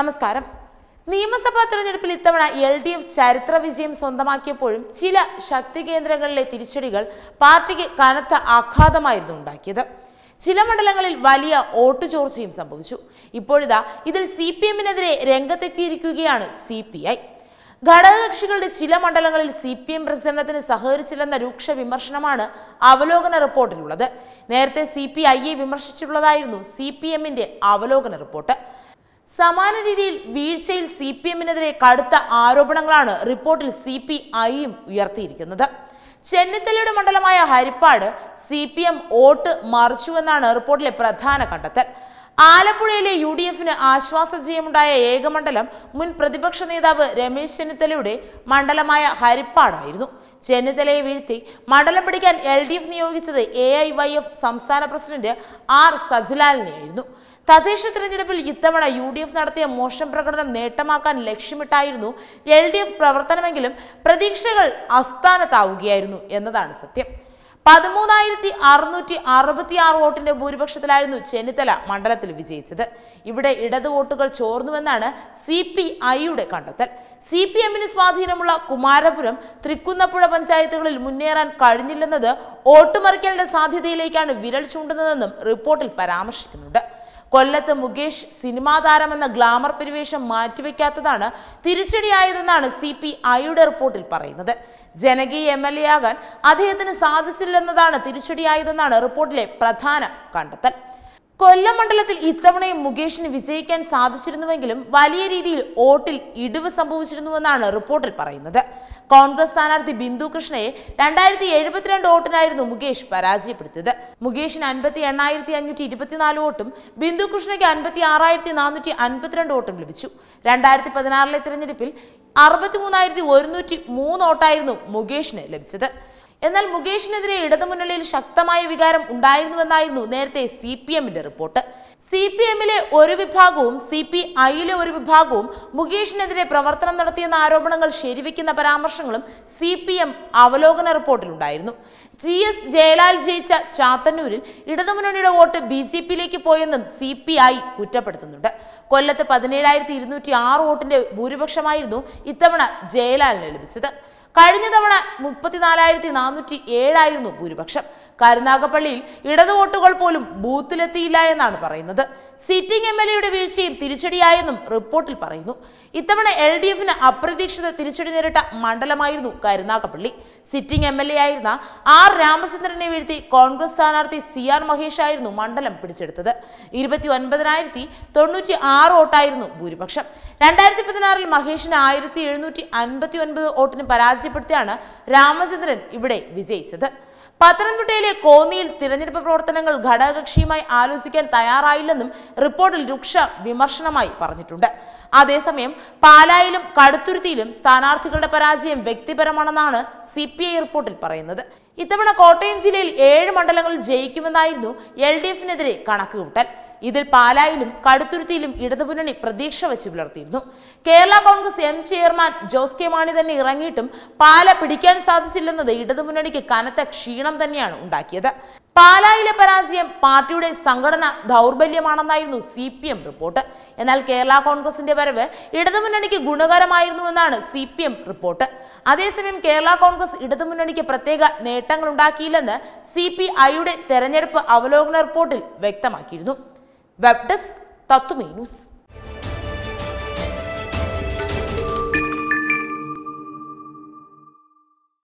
നമസ്കാരം നിയമസഭാ തെരഞ്ഞെടുപ്പിൽ ഇത്തവണ എൽ ഡി എഫ് ചരിത്ര വിജയം സ്വന്തമാക്കിയപ്പോഴും ചില ശക്തി കേന്ദ്രങ്ങളിലെ തിരിച്ചടികൾ പാർട്ടിക്ക് കനത്ത ആഘാതമായിരുന്നു ഉണ്ടാക്കിയത് ചില മണ്ഡലങ്ങളിൽ വലിയ വോട്ട് ചോർച്ചയും സംഭവിച്ചു ഇപ്പോഴിതാ ഇതിൽ സി പി എമ്മിനെതിരെ രംഗത്തെത്തിയിരിക്കുകയാണ് സി പി ഐ ഘടകകക്ഷികളുടെ ചില മണ്ഡലങ്ങളിൽ സി പി എം പ്രസിഡന്റത്തിന് സഹകരിച്ചില്ലെന്ന രൂക്ഷ വിമർശനമാണ് അവലോകന റിപ്പോർട്ടിലുള്ളത് നേരത്തെ സി പി ഐയെ വിമർശിച്ചിട്ടുള്ളതായിരുന്നു സി പി എമ്മിന്റെ അവലോകന റിപ്പോർട്ട് സമാന രീതിയിൽ വീഴ്ചയിൽ സി പി എമ്മിനെതിരെ കടുത്ത ആരോപണങ്ങളാണ് റിപ്പോർട്ടിൽ സി പി ഐയും ഉയർത്തിയിരിക്കുന്നത് ചെന്നിത്തലയുടെ മണ്ഡലമായ Haripad C P M vote മറിച്ചുവെന്നാണ് റിപ്പോർട്ടിലെ പ്രധാന കണ്ടെത്തൽ ആലപ്പുഴയിലെ യു ഡി എഫിന് ജയമുണ്ടായ ഏകമണ്ഡലം മുൻ പ്രതിപക്ഷ നേതാവ് രമേശ് ചെന്നിത്തലയുടെ മണ്ഡലമായ ഹരിപ്പാടായിരുന്നു ചെന്നിത്തലയെ വീഴ്ത്തി മണ്ഡലം പിടിക്കാൻ എൽ ഡി എഫ് നിയോഗിച്ചത് എ ഐ വൈ എഫ് സംസ്ഥാന പ്രസിഡന്റ് ആർ സജിലാലിനെയായിരുന്നു തദ്ദേശ തിരഞ്ഞെടുപ്പിൽ ഇത്തവണ യു ഡി എഫ് നടത്തിയ മോശം പ്രകടനം നേട്ടമാക്കാൻ ലക്ഷ്യമിട്ടായിരുന്നു എൽ ഡി എഫ് പ്രവർത്തനമെങ്കിലും പ്രതീക്ഷകൾ അസ്ഥാനത്താവുകയായിരുന്നു എന്നതാണ് സത്യം പതിമൂന്നായിരത്തി അറുന്നൂറ്റി അറുപത്തി ആറ് വോട്ടിന്റെ ഭൂരിപക്ഷത്തിലായിരുന്നു ചെന്നിത്തല മണ്ഡലത്തിൽ വിജയിച്ചത് ഇവിടെ ഇടത് വോട്ടുകൾ ചോർന്നുവെന്നാണ് സി പി ഐയുടെ കണ്ടെത്തൽ സി പി എമ്മിന് സ്വാധീനമുള്ള കുമാരപുരം തൃക്കുന്നപ്പുഴ പഞ്ചായത്തുകളിൽ മുന്നേറാൻ കഴിഞ്ഞില്ലെന്നത് വോട്ടുമറിക്കലിന്റെ സാധ്യതയിലേക്കാണ് വിരൽ ചൂണ്ടുന്നതെന്നും റിപ്പോർട്ടിൽ പരാമർശിക്കുന്നുണ്ട് കൊല്ലത്ത് മുകേഷ് സിനിമാ താരമെന്ന ഗ്ലാമർ പരിവേഷം മാറ്റിവെക്കാത്തതാണ് തിരിച്ചടിയായതെന്നാണ് സി പി ഐയുടെ റിപ്പോർട്ടിൽ പറയുന്നത് ജനകീയ എം എൽ എ ആകാൻ അദ്ദേഹത്തിന് സാധിച്ചില്ലെന്നതാണ് തിരിച്ചടിയായതെന്നാണ് റിപ്പോർട്ടിലെ പ്രധാന കണ്ടെത്തൽ കൊല്ലം മണ്ഡലത്തിൽ ഇത്തവണയും മുകേഷിന് വിജയിക്കാൻ സാധിച്ചിരുന്നുവെങ്കിലും വലിയ രീതിയിൽ വോട്ടിൽ ഇടിവ് സംഭവിച്ചിരുന്നുവെന്നാണ് റിപ്പോർട്ടിൽ പറയുന്നത് കോൺഗ്രസ് സ്ഥാനാർത്ഥി ബിന്ദു കൃഷ്ണയെ രണ്ടായിരത്തി എഴുപത്തിരണ്ട് വോട്ടിനായിരുന്നു മുകേഷ് പരാജയപ്പെടുത്തിയത് മുകേഷിന് അൻപത്തി എണ്ണായിരത്തി അഞ്ഞൂറ്റി ഇരുപത്തിനാല് വോട്ടും ബിന്ദു കൃഷ്ണയ്ക്ക് അൻപത്തി ആറായിരത്തി നാനൂറ്റി അൻപത്തിരണ്ട് വോട്ടും ലഭിച്ചു രണ്ടായിരത്തി പതിനാറിലെ തിരഞ്ഞെടുപ്പിൽ അറുപത്തി മൂന്നായിരത്തി ഒരുന്നൂറ്റി മൂന്ന് വോട്ടായിരുന്നു മുകേഷിന് ലഭിച്ചത് എന്നാൽ മുകേഷിനെതിരെ ഇടതുമുന്നണിയിൽ ശക്തമായ വികാരം ഉണ്ടായിരുന്നുവെന്നായിരുന്നു നേരത്തെ സി പി എമ്മിന്റെ റിപ്പോർട്ട് സി പി എമ്മിലെ ഒരു വിഭാഗവും സി പി ഐയിലെ ഒരു വിഭാഗവും മുകേഷിനെതിരെ പ്രവർത്തനം നടത്തിയെന്ന ആരോപണങ്ങൾ ശരിവെക്കുന്ന പരാമർശങ്ങളും സി പി എം അവലോകന റിപ്പോർട്ടിലുണ്ടായിരുന്നു ജി എസ് ജയലാൽ ജയിച്ച ചാത്തന്നൂരിൽ ഇടതുമുന്നണിയുടെ വോട്ട് ബി ജെ പിയിലേക്ക് പോയെന്നും സി പി ഐ കുറ്റപ്പെടുത്തുന്നുണ്ട് കൊല്ലത്ത് പതിനേഴായിരത്തി ഇരുന്നൂറ്റി ആറ് വോട്ടിന്റെ ഭൂരിപക്ഷമായിരുന്നു ഇത്തവണ ജയലാലിന് ലഭിച്ചത് കഴിഞ്ഞ തവണ മുപ്പത്തിനാലായിരത്തി നാനൂറ്റി ഏഴായിരുന്നു ഭൂരിപക്ഷം കരുനാഗപ്പള്ളിയിൽ ഇടതു വോട്ടുകൾ പോലും ബൂത്തിലെത്തിയില്ല എന്നാണ് പറയുന്നത് സിറ്റിംഗ് എം എൽ എയുടെ വീഴ്ചയും തിരിച്ചടിയായെന്നും റിപ്പോർട്ടിൽ പറയുന്നു ഇത്തവണ എൽ ഡി എഫിന് അപ്രതീക്ഷിത തിരിച്ചടി നേരിട്ട മണ്ഡലമായിരുന്നു Karunagappally sitting M L A ആയിരുന്ന ആർ രാമചന്ദ്രനെ വീഴ്ത്തി കോൺഗ്രസ് സ്ഥാനാർത്ഥി സി ആർ മഹേഷ് ആയിരുന്നു മണ്ഡലം പിടിച്ചെടുത്തത് ഇരുപത്തി ഒൻപതിനായിരത്തി തൊണ്ണൂറ്റി ആറ് വോട്ടായിരുന്നു ഭൂരിപക്ഷം രണ്ടായിരത്തി പതിനാറിൽ മഹേഷിന് ആയിരത്തി എഴുന്നൂറ്റി അൻപത്തി ഒൻപത് വോട്ടിന് പരാജയം പരാജയപ്പെടുത്തിയാണ് രാമചന്ദ്രൻ ഇവിടെ വിജയിച്ചത് പത്തനംതിട്ടയിലെ കോന്നിയിൽ തിരഞ്ഞെടുപ്പ് പ്രവർത്തനങ്ങൾ ഘടകകക്ഷിയുമായി ആലോചിക്കാൻ തയ്യാറായില്ലെന്നും റിപ്പോർട്ടിൽ രൂക്ഷ വിമർശനമായി പറഞ്ഞിട്ടുണ്ട് അതേസമയം പാലായിലും കടുത്തുരുത്തിയിലും സ്ഥാനാർത്ഥികളുടെ പരാജയം വ്യക്തിപരമാണെന്നാണ് സി റിപ്പോർട്ടിൽ പറയുന്നത് ഇത്തവണ കോട്ടയം ജില്ലയിൽ ഏഴ് മണ്ഡലങ്ങളിൽ ജയിക്കുമെന്നായിരുന്നു എൽ ഡി എഫിനെതിരെ കണക്കുകൂട്ടൽ ഇതിൽ പാലായിലും കടുത്തുരുത്തിയിലും ഇടതുമുന്നണി പ്രതീക്ഷ വെച്ച് പുലർത്തിയിരുന്നു Kerala Congress M chairman Jose K Mani തന്നെ ഇറങ്ങിയിട്ടും പാല പിടിക്കാൻ സാധിച്ചില്ലെന്നത് ഇടതുമുന്നണിക്ക് കനത്ത ക്ഷീണം തന്നെയാണ് ഉണ്ടാക്കിയത് പാലായിലെ പരാജയം പാർട്ടിയുടെ സംഘടന ദൗർബല്യമാണെന്നായിരുന്നു സി പി എം റിപ്പോർട്ട് എന്നാൽ കേരള കോൺഗ്രസിന്റെ വരവ് ഇടതുമുന്നണിക്ക് ഗുണകരമായിരുന്നുവെന്നാണ് സി പി എം റിപ്പോർട്ട് അതേസമയം കേരള കോൺഗ്രസ് ഇടതുമുന്നണിക്ക് പ്രത്യേക നേട്ടങ്ങൾ ഉണ്ടാക്കിയില്ലെന്ന് സി പി ഐയുടെ തെരഞ്ഞെടുപ്പ് അവലോകന റിപ്പോർട്ടിൽ വ്യക്തമാക്കിയിരുന്നു वेबडेस्क तत्व न्यूज़